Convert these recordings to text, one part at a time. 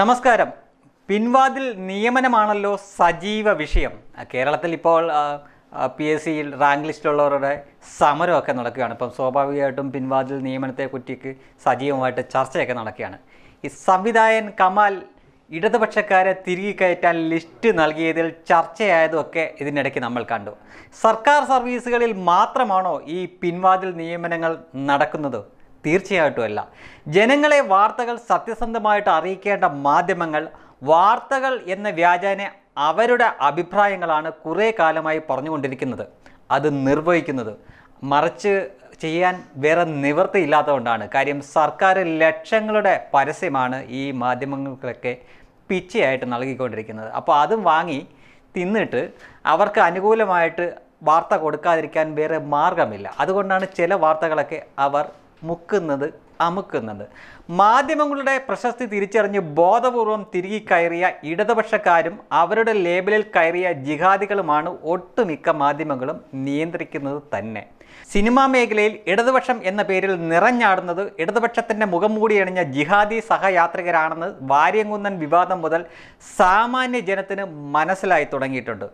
നമസ്കാരം പിൻവാതിൽ നിയമനമാണല്ലോ സജീവ വിഷയം കേരളത്തിൽ ഇപ്പോൾ പി എസ് സിയിൽ റാങ്ക് ലിസ്റ്റിലുള്ളവരുടെ സമരമൊക്കെ നടക്കുകയാണ് ഇപ്പം സ്വാഭാവികമായിട്ടും പിൻവാതിൽ നിയമനത്തെ കുറ്റിക്ക് സജീവമായിട്ട് ചർച്ചയൊക്കെ നടക്കുകയാണ് ഈ സംവിധായകൻ കമാൽ ഇടതുപക്ഷക്കാരെ തിരികെ കയറ്റാൻ ലിസ്റ്റ് നൽകിയതിൽ ചർച്ചയായതൊക്കെ ഇതിനിടയ്ക്ക് നമ്മൾ കണ്ടു സർക്കാർ സർവീസുകളിൽ മാത്രമാണോ ഈ പിൻവാതിൽ നിയമനങ്ങൾ നടക്കുന്നത് തീർച്ചയായിട്ടും അല്ല ജനങ്ങളെ വാർത്തകൾ സത്യസന്ധമായിട്ട് അറിയിക്കേണ്ട മാധ്യമങ്ങൾ വാർത്തകൾ എന്ന വ്യാജാനെ അവരുടെ അഭിപ്രായങ്ങളാണ് കുറേ കാലമായി പറഞ്ഞുകൊണ്ടിരിക്കുന്നത് അത് നിർവഹിക്കുന്നത് മറിച്ച് ചെയ്യാൻ വേറെ നിവൃത്തിയില്ലാത്തതുകൊണ്ടാണ് കാര്യം സർക്കാർ ലക്ഷങ്ങളുടെ പരസ്യമാണ് ഈ മാധ്യമങ്ങൾക്കൊക്കെ പിച്ചയായിട്ട് നൽകിക്കൊണ്ടിരിക്കുന്നത് അപ്പോൾ അതും വാങ്ങി തിന്നിട്ട് അവർക്ക് അനുകൂലമായിട്ട് വാർത്ത കൊടുക്കാതിരിക്കാൻ വേറെ മാർഗമില്ല അതുകൊണ്ടാണ് ചില വാർത്തകളൊക്കെ അവർ മുക്കുന്നത് അമുക്കുന്നത് മാധ്യമങ്ങളുടെ പ്രശസ്തി തിരിച്ചറിഞ്ഞ് ബോധപൂർവം തിരികെ കയറിയ ഇടതുപക്ഷക്കാരും അവരുടെ ലേബലിൽ കയറിയ ജിഹാദികളുമാണ് ഒട്ടുമിക്ക മാധ്യമങ്ങളും നിയന്ത്രിക്കുന്നത് തന്നെ സിനിമാ മേഖലയിൽ ഇടതുപക്ഷം എന്ന പേരിൽ നിറഞ്ഞാടുന്നത് ഇടതുപക്ഷത്തിൻ്റെ മുഖം മൂടി അണിഞ്ഞ ജിഹാദി സഹയാത്രികരാണെന്ന് വാര്യംകുന്നൻ വിവാദം മുതൽ സാമാന്യ ജനത്തിന് മനസ്സിലായി തുടങ്ങിയിട്ടുണ്ട്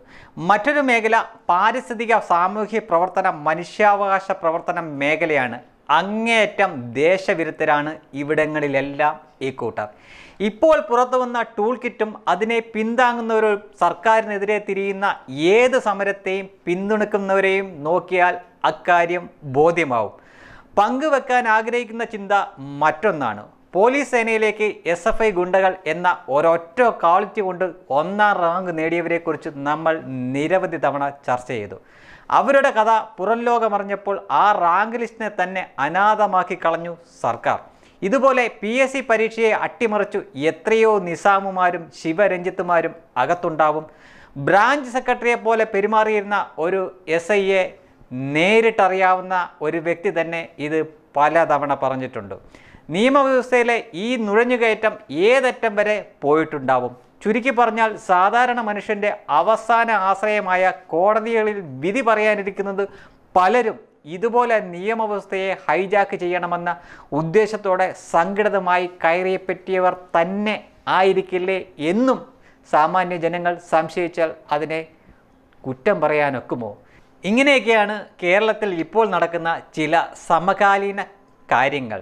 മറ്റൊരു മേഖല പാരിസ്ഥിതിക സാമൂഹ്യ പ്രവർത്തന മനുഷ്യാവകാശ പ്രവർത്തന മേഖലയാണ് അങ്ങേയറ്റം ദേശവിരുദ്ധരാണ് ഇവിടങ്ങളിലെല്ലാം ഈ കൂട്ടർ ഇപ്പോൾ പുറത്തു വന്ന ടൂൾ കിറ്റും അതിനെ പിന്താങ്ങുന്ന ഒരു സർക്കാരിനെതിരെ തിരിയുന്ന ഏത് സമരത്തെയും പിന്തുണക്കുന്നവരെയും നോക്കിയാൽ അക്കാര്യം ബോധ്യമാവും പങ്കുവെക്കാൻ ആഗ്രഹിക്കുന്ന ചിന്ത മറ്റൊന്നാണ് പോലീസ് സേനയിലേക്ക് എസ് എഫ് ഐ ഗുണ്ടകൾ എന്ന ഒരൊറ്റ ക്വാളിറ്റി കൊണ്ട് ഒന്നാം റാങ്ക് നേടിയവരെക്കുറിച്ച് നമ്മൾ നിരവധി തവണ ചർച്ച ചെയ്തു അവരുടെ കഥ പുറം ലോകമറിഞ്ഞപ്പോൾ ആ റാങ്ക് ലിസ്റ്റിനെ തന്നെ അനാഥമാക്കി കളഞ്ഞു സർക്കാർ ഇതുപോലെ പി എസ് സി പരീക്ഷയെ അട്ടിമറിച്ചു എത്രയോ നിസാമുമാരും ശിവരഞ്ജിത്തുമാരും അകത്തുണ്ടാവും ബ്രാഞ്ച് സെക്രട്ടറിയെ പോലെ പെരുമാറിയിരുന്ന ഒരു എസ് ഐയെ നേരിട്ടറിയാവുന്ന ഒരു വ്യക്തി തന്നെ ഇത് പലതവണ പറഞ്ഞിട്ടുണ്ട് നിയമവ്യവസ്ഥയിലെ ഈ നുഴഞ്ഞുകയറ്റം ഏതറ്റം വരെ പോയിട്ടുണ്ടാവും ചുരുക്കി പറഞ്ഞാൽ സാധാരണ മനുഷ്യൻ്റെ അവസാന ആശ്രയമായ കോടതികളിൽ വിധി പറയാനിരിക്കുന്നത് പലരും ഇതുപോലെ നിയമവ്യവസ്ഥയെ ഹൈജാക്ക് ചെയ്യണമെന്ന ഉദ്ദേശത്തോടെ സംഘടിതമായി കയറിയപ്പറ്റിയവർ തന്നെ ആയിരിക്കില്ലേ എന്നും സാമാന്യ ജനങ്ങൾ സംശയിച്ചാൽ അതിനെ കുറ്റം പറയാനൊക്കുമോ ഇങ്ങനെയൊക്കെയാണ് കേരളത്തിൽ ഇപ്പോൾ നടക്കുന്ന ചില സമകാലീന കാര്യങ്ങൾ